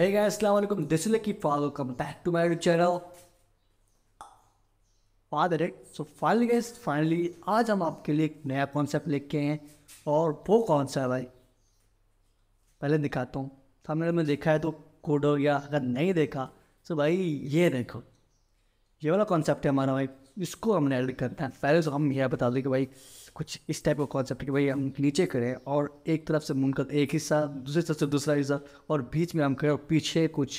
Hey guys, Assalamualaikum. This is Lucky Welcome back to my channel. Finally आज हम आपके लिए एक नया कॉन्सेप्ट लेके आए हैं और वो कौन सा है भाई पहले दिखाता हूँ सामने में देखा है तो कोड हो गया अगर नहीं देखा तो भाई ये देखो ये वाला कॉन्सेप्ट है हमारा भाई इसको हमने एड करना है पहले तो हम यह बता दें कि भाई कुछ इस टाइप का कॉन्सेप्ट कि भाई हम नीचे करें और एक तरफ से मुन का एक हिस्सा दूसरी तरफ से दूसरा हिस्सा और बीच में हम करें और पीछे कुछ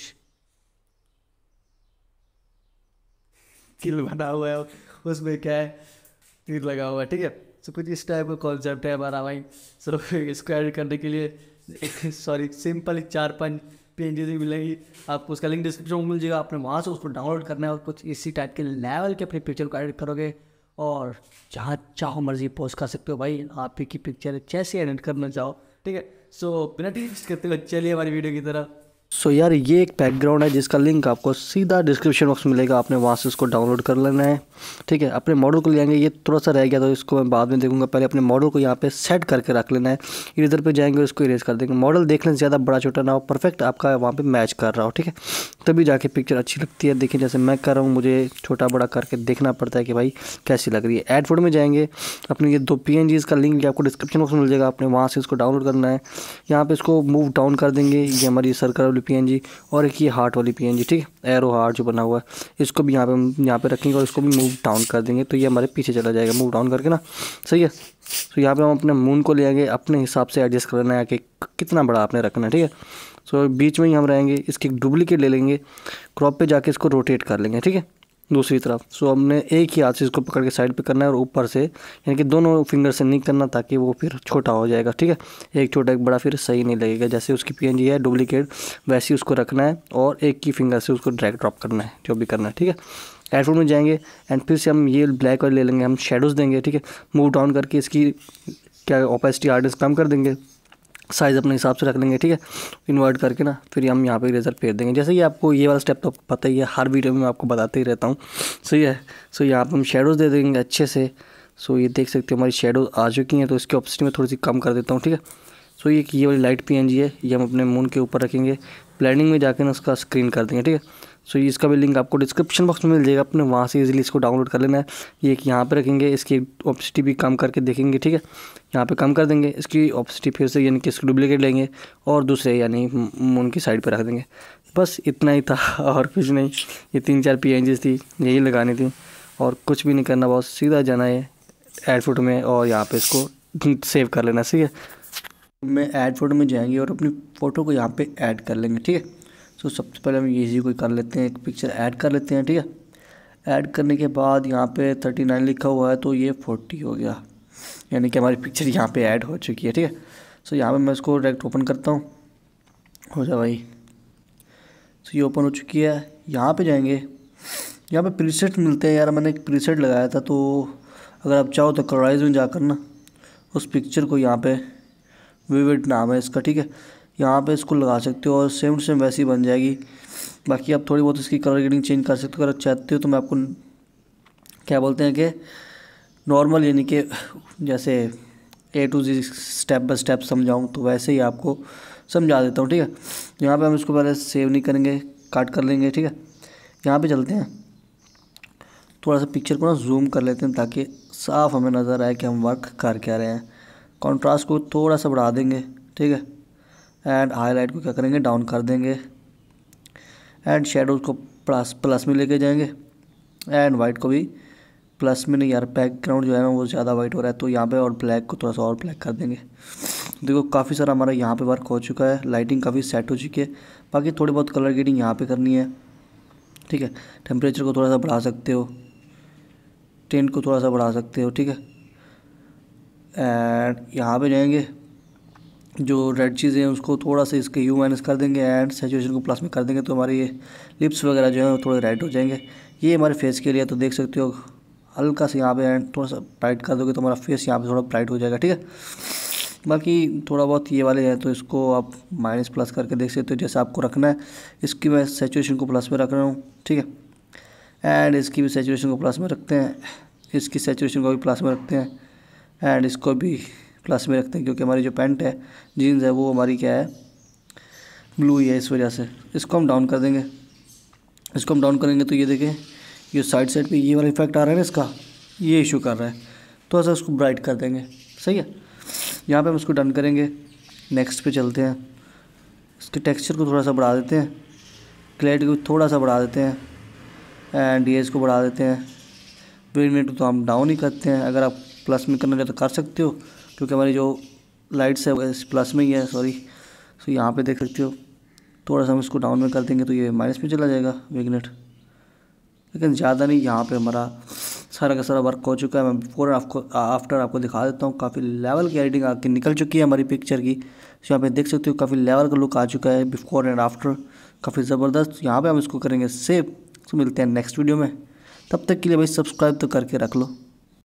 किल बना हुआ है उसमें क्या है तीर लगा हुआ है ठीक है सो कुछ इस टाइप का कॉन्सेप्ट है हमारा भाई सो इसको ऐड करने के लिए सॉरी सिंपल चार पाँच पी एन मिलेगी आपको उसका लिंक डिस्क्रिप्शन में मिल जाएगा आपने वहाँ से उसको डाउनलोड करना है और कुछ इसी टाइप के लेवल के अपने पिक्चर को एडिट करोगे और जहाँ चाहो मर्जी पोस्ट कर सकते हो भाई आप ही की पिक्चर जैसे एडिट करना चाहो ठीक है सो बिना टीच करते हुए चलिए हमारी वीडियो की तरह सो so यार ये एक बैकग्राउंड है जिसका लिंक आपको सीधा डिस्क्रिप्शन बॉक्स मिलेगा आपने वहाँ से इसको डाउनलोड कर लेना है ठीक है अपने मॉडल को ले आएंगे ये थोड़ा सा रह गया तो इसको मैं बाद में देखूंगा पहले अपने मॉडल को यहाँ पे सेट करके रख लेना है इधर पे जाएंगे इसको इरेज कर देंगे मॉडल देखने से ज़्यादा बड़ा छोटा ना हो परफेक्ट आपका वहाँ पर मैच कर रहा हो ठीक है तभी जाके पिक्चर अच्छी लगती है देखिए जैसे मैं कर रहा हूँ मुझे छोटा बड़ा करके देखना पड़ता है कि भाई कैसी लग रही है एड फोड में जाएंगे अपने ये दो पी का लिंक आपको डिस्क्रिप्शन बॉक्स में मिल जाएगा अपने वहाँ से इसको डाउनलोड करना है यहाँ पर इसको मूव डाउन कर देंगे ये हमारी सरकार वाली पी और एक ये हार्ट वाली पी ठीक है एरो हार्ट जो बना हुआ है इसको भी यहाँ पे यहाँ पे रखेंगे और इसको भी मूव डाउन कर देंगे तो ये हमारे पीछे चला जाएगा मूव डाउन करके ना सही है तो यहाँ पे हम अपने मून को ले आएंगे अपने हिसाब से एडजस्ट करना है कि कितना बड़ा आपने रखना है ठीक है सो बीच में ही हम रहेंगे इसकी डुप्लीकेट ले लेंगे क्रॉप पर जाके इसको रोटेट कर लेंगे ठीक है दूसरी तरफ सो हमने एक ही हाथ से इसको पकड़ के साइड पे करना है और ऊपर से यानी कि दोनों फिंगर से नहीं करना ताकि वो फिर छोटा हो जाएगा ठीक है एक छोटा एक बड़ा फिर सही नहीं लगेगा जैसे उसकी पी है डुप्लीकेट वैसे उसको रखना है और एक ही फिंगर से उसको ड्रैग ड्रॉप करना है जो भी करना है ठीक है एडफोन में जाएंगे एंड फिर से हम ये ब्लैक और ले लेंगे हम शेडोज़ देंगे ठीक है मूव डाउन करके इसकी क्या ओपेसिटी आर्डेंस कम कर देंगे साइज़ अपने हिसाब से रख लेंगे ठीक है इन्वर्ट करके ना फिर हम यहाँ पे इरेजर फेर देंगे जैसे कि आपको ये वाला स्टेप तो आपको पता ही है हर वीडियो में मैं आपको बताते ही रहता हूँ सही है सो यहाँ पर हम शेडोज़ दे देंगे अच्छे से सो ये देख सकते हो हमारी शेडोज आ चुकी हैं तो इसकी ऑप्शन में थोड़ी सी कम कर देता हूँ ठीक है सो ये ये वाली लाइट पी है ये हम अपने मून के ऊपर रखेंगे प्लानिंग में जाकर ना उसका स्क्रीन कर देंगे ठीक है सो so, इसका भी लिंक आपको डिस्क्रिप्शन बॉक्स में मिल जाएगा अपने वहाँ से इजीली इसको डाउनलोड कर लेना है ये एक यहाँ पर रखेंगे इसकी ऑप्सिटी भी कम करके देखेंगे ठीक है यहाँ पे कम कर देंगे इसकी ऑप्सिटी फिर से यानी कि इसको डुप्लीकेट लेंगे और दूसरे यानी उनकी साइड पर रख देंगे बस इतना ही था और कुछ नहीं ये तीन चार पी थी यही लगानी थी और कुछ भी नहीं करना बहुत सीधा जाना है एड फुट में और यहाँ पर इसको सेव कर लेना सही है मैं एड फोटो में जाएंगे और अपनी फ़ोटो को यहाँ पे ऐड कर लेंगे ठीक है सो तो सबसे पहले हम ये इसी को कर लेते हैं एक पिक्चर ऐड कर लेते हैं ठीक है ऐड करने के बाद यहाँ पे थर्टी नाइन लिखा हुआ है तो ये फोर्टी हो गया यानी कि हमारी पिक्चर यहाँ पे ऐड हो चुकी है ठीक है सो यहाँ पे मैं इसको डायरेक्ट ओपन करता हूँ हो जा भाई सो ये ओपन हो चुकी है यहाँ पे जाएंगे यहाँ पे प्रीसेट मिलते हैं यार मैंने एक प्रीसेट लगाया था तो अगर आप चाहो तो कलराइज में जाकर ना उस पिक्चर को यहाँ पर विविड नाम है इसका ठीक है यहाँ पे इसको लगा सकते हो और सेम टू सेम वैसी बन जाएगी बाकी आप थोड़ी बहुत इसकी कलर ग्रेडिंग चेंज कर सकते हो अगर चाहते हो तो मैं आपको क्या बोलते हैं कि नॉर्मल यानी कि जैसे A to Z step by step समझाऊँ तो वैसे ही आपको समझा देता हूँ ठीक है यहाँ पर हम इसको पहले सेव नहीं करेंगे काट कर लेंगे ठीक है यहाँ पर चलते हैं थोड़ा सा पिक्चर को ना जूम कर लेते हैं ताकि साफ हमें नज़र आए कि हम वर्क कर क्या रहे हैं कॉन्ट्रास्ट को थोड़ा सा बढ़ा देंगे ठीक है एंड हाईलाइट को क्या करेंगे डाउन कर देंगे एंड शेडोज को प्लस प्लस में लेके जाएंगे एंड वाइट को भी प्लस में नहीं यार बैकग्राउंड जो है ना वो ज़्यादा वाइट हो रहा है तो यहाँ पे और ब्लैक को थोड़ा सा और ब्लैक कर देंगे देखो काफ़ी सारा हमारा यहाँ पे वर्क हो चुका है लाइटिंग काफ़ी सेट हो चुकी है बाकी थोड़ी बहुत कलर ग्रेडिंग यहाँ पर करनी है ठीक है टेम्परेचर को थोड़ा सा बढ़ा सकते हो टेंट को थोड़ा सा बढ़ा सकते हो ठीक है एंड यहाँ पर जाएंगे जो रेड चीज़ें हैं उसको थोड़ा सा इसके यू माइनस कर देंगे एंड सेचुएशन को प्लस में कर देंगे तो हमारे ये लिप्स वगैरह जो है थोड़े रेड हो जाएंगे ये हमारे फेस के लिए तो देख सकते हो हल्का सा यहाँ पे एंड थोड़ा सा ब्राइट कर दोगे तो हमारा फेस यहाँ पे थोड़ा ब्राइट हो जाएगा ठीक है बाकी थोड़ा बहुत ये वाले हैं तो इसको आप माइनस प्लस करके देख सकते हो जैसे आपको रखना है इसकी मैं सेचुएशन को प्लस में रख रहा हूँ ठीक है एंड इसकी भी सेचुएशन को प्लस में रखते हैं इसकी सेचुएशन को भी प्लस में रखते हैं एंड इसको भी क्लास में रखते हैं क्योंकि हमारी जो पैंट है जीन्स है वो हमारी क्या है ब्लू ही है इस वजह से इसको हम डाउन कर देंगे इसको हम डाउन करेंगे तो ये देखें ये साइड साइड पे ये वाला इफेक्ट आ रहा है ना इसका ये इशू कर रहा है तो ऐसा उसको ब्राइट कर देंगे सही है यहाँ पे हम इसको डन करेंगे नेक्स्ट पे चलते हैं इसके टेक्सचर को थोड़ा सा बढ़ा देते हैं क्लैरिटी को थोड़ा सा बढ़ा देते हैं एंड ये इसको बढ़ा देते हैं ब्रेन को तो हम डाउन ही करते हैं अगर आप प्लस में करना चाहते तो कर सकते हो क्योंकि हमारी जो लाइट्स है प्लस में ही है सॉरी सो यहाँ पे देख सकते हो थोड़ा सा हम इसको डाउन में कर देंगे तो ये माइनस में चला जाएगा विगनेट लेकिन ज़्यादा नहीं यहाँ पे हमारा सारा का सारा वर्क हो चुका है मैं फोर आपको आफ्टर आपको दिखा देता हूँ काफ़ी लेवल की एडिटिंग आके निकल चुकी है हमारी पिक्चर की सो यहाँ पर देख सकते हो काफ़ी लेवल का लुक आ चुका है बिफोर एंड आफ्टर काफ़ी ज़बरदस्त यहाँ पर हम इसको करेंगे सेव तो मिलते हैं नेक्स्ट वीडियो में तब तक के लिए भाई सब्सक्राइब तो करके रख लो